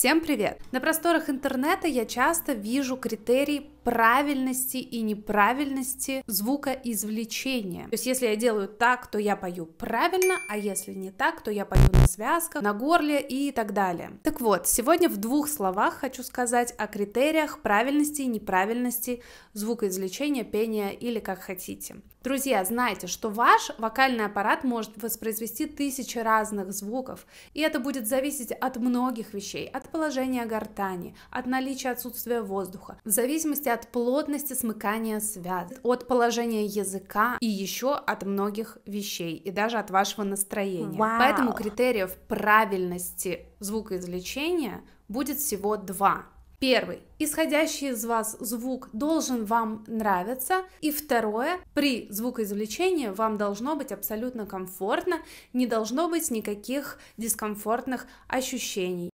Всем привет! На просторах интернета я часто вижу критерий правильности и неправильности звукоизвлечения. То есть, если я делаю так, то я пою правильно, а если не так, то я пою на связках, на горле и так далее. Так вот, сегодня в двух словах хочу сказать о критериях правильности и неправильности звукоизвлечения, пения или как хотите. Друзья, знайте, что ваш вокальный аппарат может воспроизвести тысячи разных звуков, и это будет зависеть от многих вещей, от положения гортани, от наличия отсутствия воздуха, в зависимости от плотности смыкания связок, от положения языка и еще от многих вещей, и даже от вашего настроения. Wow. Поэтому критериев правильности звукоизвлечения будет всего два. Первый. Исходящий из вас звук должен вам нравиться. И второе. При звукоизвлечении вам должно быть абсолютно комфортно, не должно быть никаких дискомфортных ощущений.